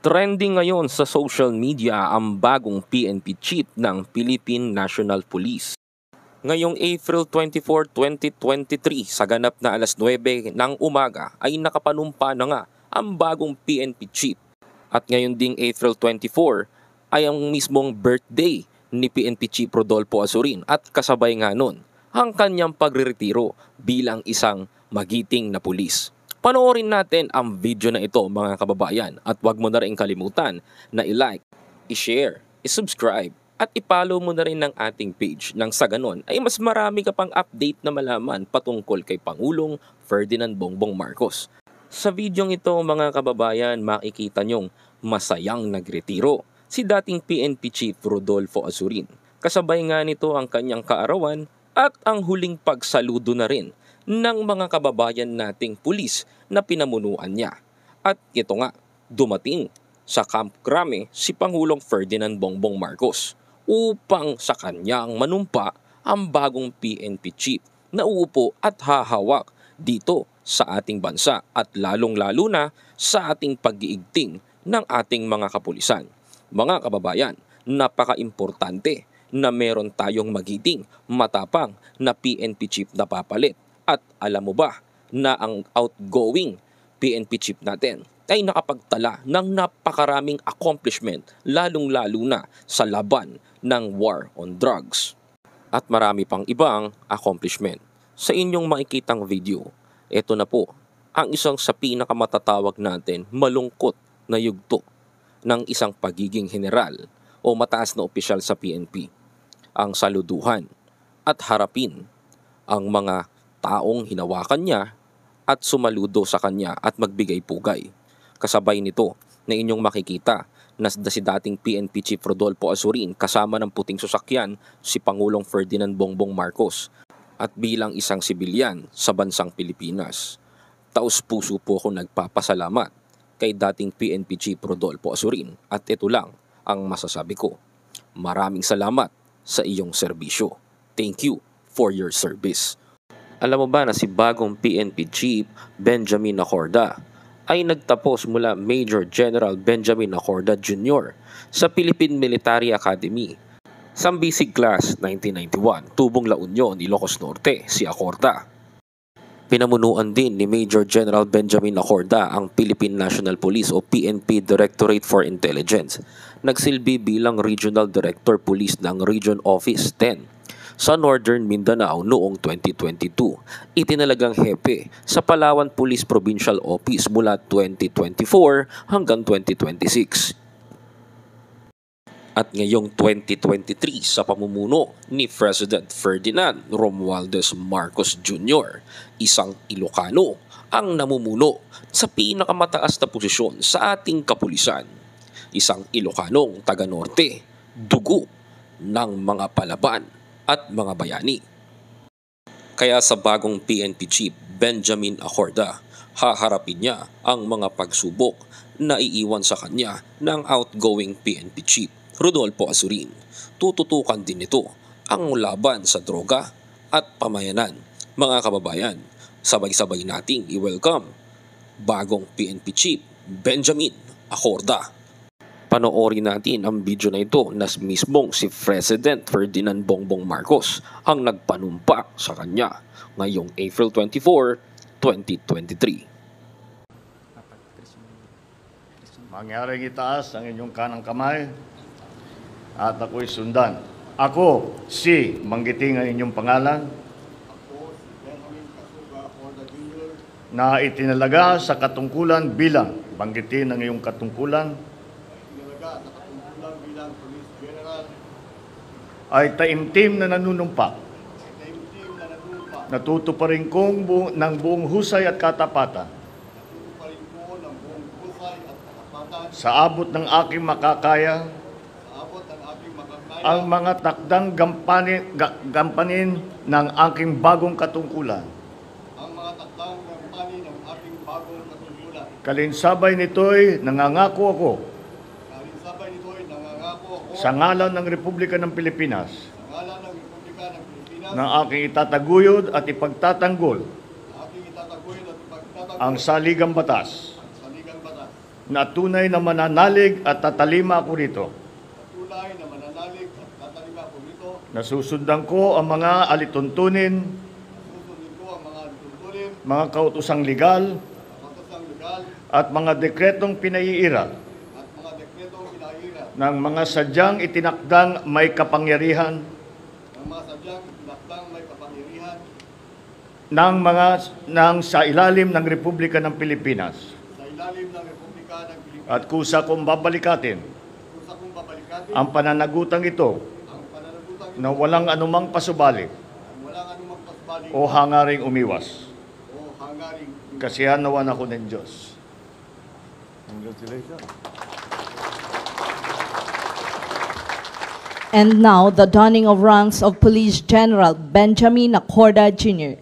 Trending ngayon sa social media ang bagong PNP chief ng Philippine National Police. Ngayong April 24, 2023 sa ganap na alas 9 ng umaga ay nakapanumpa na nga ang bagong PNP chief. At ngayon ding April 24 ay ang mismong birthday ni PNP Chief Rodolfo Azurin at kasabay nga nun ang kanyang pagreretiro bilang isang magiting na pulis. Panoorin natin ang video na ito mga kababayan at huwag mo na rin kalimutan na i-like, i-share, i-subscribe at i-follow mo na rin ng ating page nang sa ganon ay mas marami ka pang update na malaman patungkol kay Pangulong Ferdinand Bongbong Marcos. Sa videong ito mga kababayan makikita nyong masayang nagretiro si dating PNP Chief Rodolfo Azurin. Kasabay nga nito ang kanyang kaarawan at ang huling pagsaludo na rin ng mga kababayan nating pulis na pinamunuan niya. At ito nga, dumating sa Camp Crame si Pangulong Ferdinand Bongbong Marcos upang sa kanyang manumpa ang bagong PNP chief na uupo at hahawak dito sa ating bansa at lalong-lalo na sa ating pag-iigting ng ating mga kapulisan. Mga kababayan, napaka-importante na meron tayong magiting, matapang na PNP chief na papalit at alam mo ba na ang outgoing PNP chief natin ay nakapagtala ng napakaraming accomplishment lalong-lalo na sa laban ng war on drugs. At marami pang ibang accomplishment. Sa inyong makikitang video, ito na po ang isang sa pinakamatatawag natin malungkot na yugto ng isang pagiging general o mataas na opisyal sa PNP. Ang saluduhan at harapin ang mga taong hinawakan niya at sumaludo sa kanya at magbigay pugay. Kasabay nito na inyong makikita na si dating PNP Chief Rodolfo Azurin kasama ng puting sasakyan si Pangulong Ferdinand Bongbong Marcos at bilang isang sibilyan sa bansang Pilipinas. Taos-puso po ako nagpapasalamat kay dating PNP Chief Rodolfo Azurin at ito lang ang masasabi ko. Maraming salamat sa iyong serbisyo. Thank you for your service. Alam mo ba na si bagong PNP Chief Benjamin Acorda ay nagtapos mula Major General Benjamin Acorda Jr. sa Philippine Military Academy. Sambisig Class 1991, Tubong La Union, Ilocos Norte, si Acorda. Pinamunuan din ni Major General Benjamin Acorda ang Philippine National Police o PNP Directorate for Intelligence. Nagsilbi bilang Regional Director Police ng Region Office 10 sa Northern Mindanao noong 2022. Itinalagang hepe sa Palawan Police Provincial Office mula 2024 hanggang 2026 at ngayong 2023 sa pamumuno ni President Ferdinand Romualdez Marcos Jr., isang Ilocano ang namumuno sa pinakamataas na posisyon sa ating kapulisan. Isang Ilocanong taga-norte, dugo ng mga palaban at mga bayani. Kaya sa bagong PNP Chief Benjamin Acorda, haharapin niya ang mga pagsubok na iiwan sa kanya ng outgoing PNP Chief Rodolfo Azurin. Tututukan din nito ang laban sa droga at pamayanan. Mga kababayan, sabay-sabay nating i-welcome bagong PNP Chief Benjamin Acorda. Panoorin natin ang video na ito na mismong si President Ferdinand Bongbong Marcos ang nagpanumpa sa kanya ngayong April 24, 2023. Mangyaring itaas ang inyong kanang kamay at ako'y sundan. Ako, si, manggiting ang inyong pangalan, na itinalaga sa katungkulan bilang, banggitin ang iyong katungkulan, ay taimtim na nanunumpa. Natuto pa rin kong ng buong husay at katapatan. Sa abot ng aking makakaya, ang mga takdang gampanin, ga, gampanin ng aking bagong katungkulan. Ang mga takdang gampanin ng aking bagong katungkulan. Kalinsabay nito'y nangangako ako sa ngalan ng Republika ng Pilipinas na aking itataguyod at ipagtatanggol ang saligang batas na tunay na mananalig at tatalima ako rito. Nasusundan ko ang mga alituntunin, mga kautusang legal, at mga dekretong pinaiiral ng mga sadyang itinakdang may kapangyarihan ng mga sadyang itinakdang may kapangyarihan ng mga ng sa ilalim ng Republika ng Pilipinas sa ilalim ng Republika ng Pilipinas at kusa kung babalikatin kusa kung babalikatin ang pananagutan ito ang pananagutan ito, na walang anumang pasubali walang anumang pasubali o hangaring umiwas o hangaring umiwas. kasihan nawa na ko ng Diyos Congratulations. And now, the donning of ranks of Police General Benjamin Accorda Jr.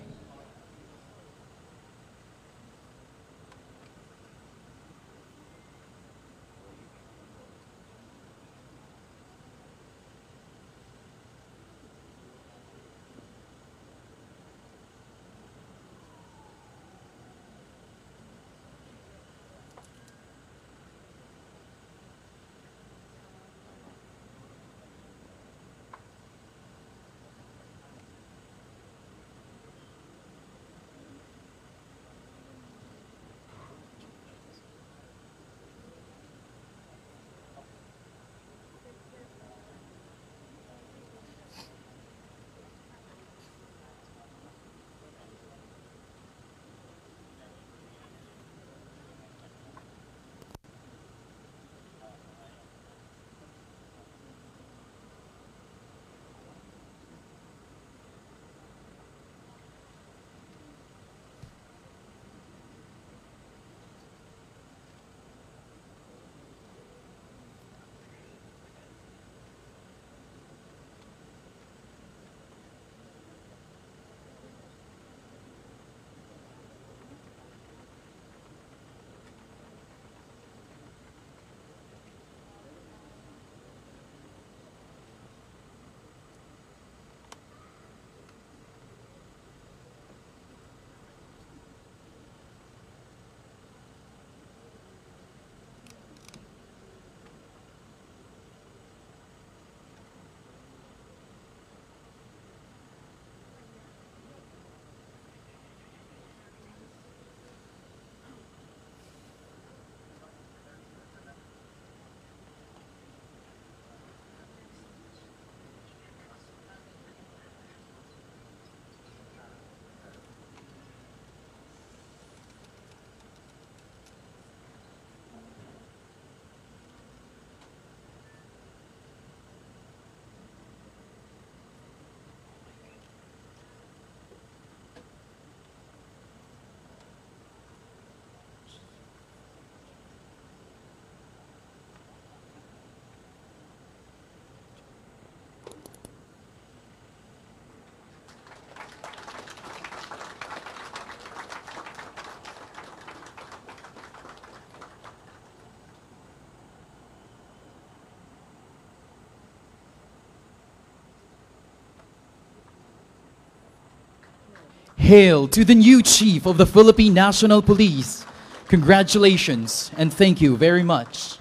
Hail to the new chief of the Philippine National Police. Congratulations and thank you very much.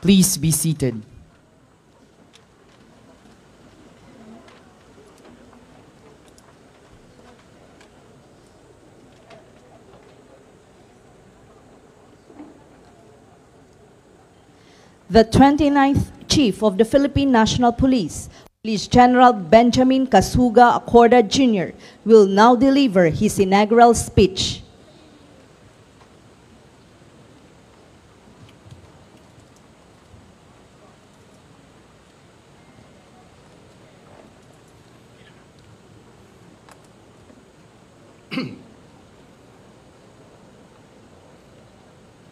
Please be seated. The 29th Chief of the Philippine National Police Police General Benjamin Kasuga Accorda Jr. will now deliver his inaugural speech.